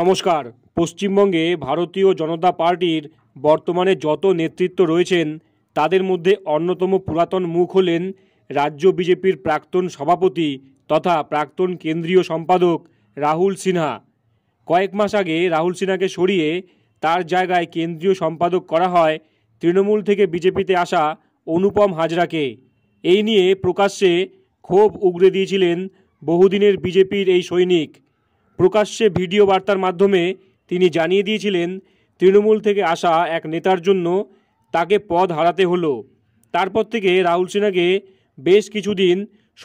নমস্কার পশ্চিমবঙ্গে ভারতীয় জনতা পার্টির বর্তমানে যত নেতৃত্ব রয়েছেন তাদের মধ্যে অন্যতম পুরাতন মুখ হলেন রাজ্য বিজেপির প্রাক্তন সভাপতি তথা প্রাক্তন কেন্দ্রীয় সম্পাদক রাহুল সিনহা কয়েক মাস আগে রাহুল সিনহাকে সরিয়ে তার জায়গায় কেন্দ্রীয় সম্পাদক করা হয় তৃণমূল থেকে বিজেপিতে আসা অনুপম হাজরাকে এই নিয়ে প্রকাশ্যে ক্ষোভ উগড়ে দিয়েছিলেন বহুদিনের বিজেপির এই সৈনিক প্রকাশ্যে ভিডিও বার্তার মাধ্যমে তিনি জানিয়ে দিয়েছিলেন তৃণমূল থেকে আসা এক নেতার জন্য তাকে পদ হারাতে হলো তারপর থেকে রাহুল সিনহাকে বেশ কিছুদিন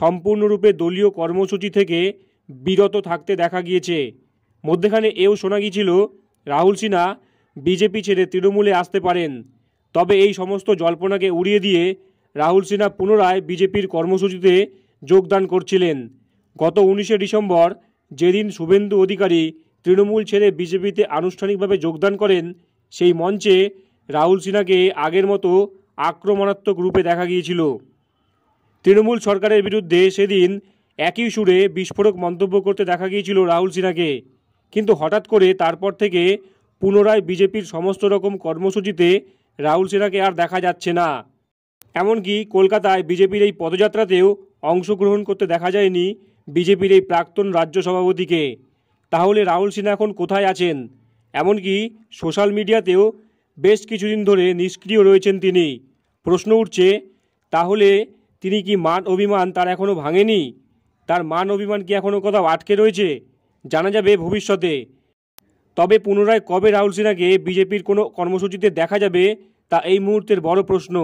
সম্পূর্ণরূপে দলীয় কর্মসূচি থেকে বিরত থাকতে দেখা গিয়েছে মধ্যেখানে এও শোনা গিয়েছিল রাহুল সিনহা বিজেপি ছেড়ে তৃণমূলে আসতে পারেন তবে এই সমস্ত জল্পনাকে উড়িয়ে দিয়ে রাহুল সিনহা পুনরায় বিজেপির কর্মসূচিতে যোগদান করছিলেন গত উনিশে ডিসেম্বর যেদিন শুভেন্দু অধিকারী তৃণমূল ছেড়ে বিজেপিতে আনুষ্ঠানিকভাবে যোগদান করেন সেই মঞ্চে রাহুল সিনহাকে আগের মতো আক্রমণাত্মক রূপে দেখা গিয়েছিল তৃণমূল সরকারের বিরুদ্ধে সেদিন একই সুরে বিস্ফোরক মন্তব্য করতে দেখা গিয়েছিল রাহুল সিনহাকে কিন্তু হঠাৎ করে তারপর থেকে পুনরায় বিজেপির সমস্ত রকম কর্মসূচিতে রাহুল সিনহাকে আর দেখা যাচ্ছে না এমনকি কলকাতায় বিজেপির এই পদযাত্রাতেও অংশগ্রহণ করতে দেখা যায়নি বিজেপির এই প্রাক্তন রাজ্য সভাপতিকে তাহলে রাহুল সিনহা এখন কোথায় আছেন এমনকি সোশ্যাল মিডিয়াতেও বেশ কিছুদিন ধরে নিষ্ক্রিয় রয়েছেন তিনি প্রশ্ন উঠছে তাহলে তিনি কি মান অভিমান তার এখনও ভাঙেনি তার মান অভিমান কি এখনও কোথাও আটকে রয়েছে জানা যাবে ভবিষ্যতে তবে পুনরায় কবে রাহুল সিনহাকে বিজেপির কোনো কর্মসূচিতে দেখা যাবে তা এই মুহূর্তের বড় প্রশ্ন